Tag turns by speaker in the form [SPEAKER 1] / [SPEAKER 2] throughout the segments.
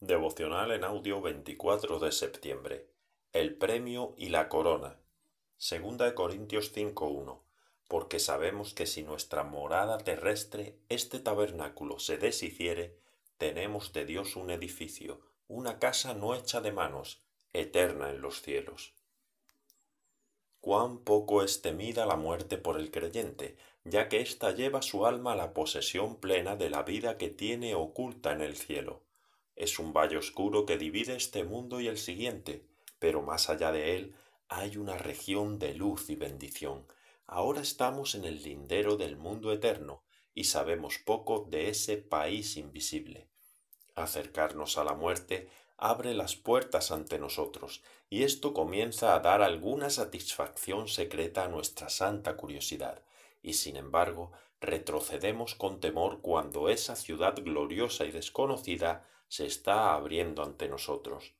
[SPEAKER 1] Devocional en audio 24 de septiembre. El premio y la corona. Segunda de Corintios 5.1. Porque sabemos que si nuestra morada terrestre, este tabernáculo, se deshiciere, tenemos de Dios un edificio, una casa no hecha de manos, eterna en los cielos. Cuán poco es temida la muerte por el creyente, ya que ésta lleva su alma a la posesión plena de la vida que tiene oculta en el cielo. Es un valle oscuro que divide este mundo y el siguiente, pero más allá de él hay una región de luz y bendición. Ahora estamos en el lindero del mundo eterno y sabemos poco de ese país invisible. Acercarnos a la muerte abre las puertas ante nosotros, y esto comienza a dar alguna satisfacción secreta a nuestra santa curiosidad, y sin embargo retrocedemos con temor cuando esa ciudad gloriosa y desconocida se está abriendo ante nosotros.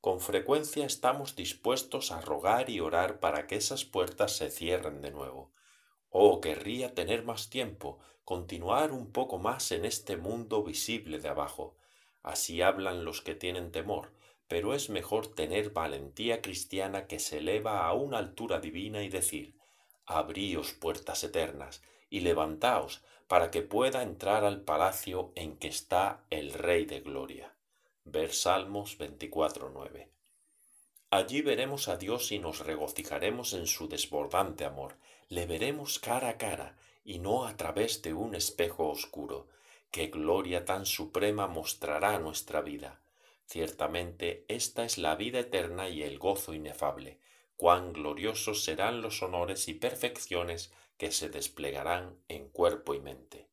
[SPEAKER 1] Con frecuencia estamos dispuestos a rogar y orar para que esas puertas se cierren de nuevo. Oh, querría tener más tiempo, continuar un poco más en este mundo visible de abajo. Así hablan los que tienen temor, pero es mejor tener valentía cristiana que se eleva a una altura divina y decir Abríos puertas eternas, y levantaos para que pueda entrar al palacio en que está el Rey de Gloria. Ver Salmos 24.9. Allí veremos a Dios y nos regocijaremos en su desbordante amor. Le veremos cara a cara y no a través de un espejo oscuro. Qué gloria tan suprema mostrará nuestra vida. Ciertamente esta es la vida eterna y el gozo inefable, cuán gloriosos serán los honores y perfecciones que se desplegarán en cuerpo y mente.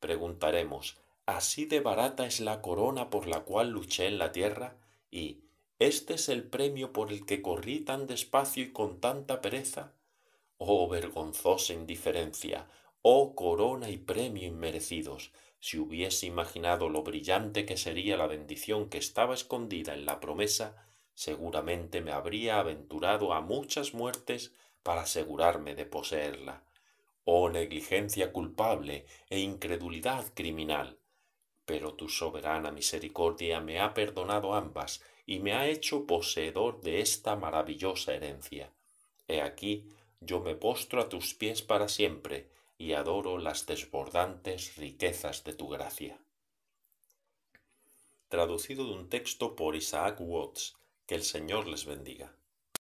[SPEAKER 1] Preguntaremos, ¿así de barata es la corona por la cual luché en la tierra? Y, ¿este es el premio por el que corrí tan despacio y con tanta pereza? Oh vergonzosa indiferencia, oh corona y premio inmerecidos, si hubiese imaginado lo brillante que sería la bendición que estaba escondida en la promesa, seguramente me habría aventurado a muchas muertes para asegurarme de poseerla. Oh negligencia culpable e incredulidad criminal. Pero tu soberana misericordia me ha perdonado ambas y me ha hecho poseedor de esta maravillosa herencia. He aquí, yo me postro a tus pies para siempre y adoro las desbordantes riquezas de tu gracia. Traducido de un texto por Isaac Watts, el Señor les bendiga.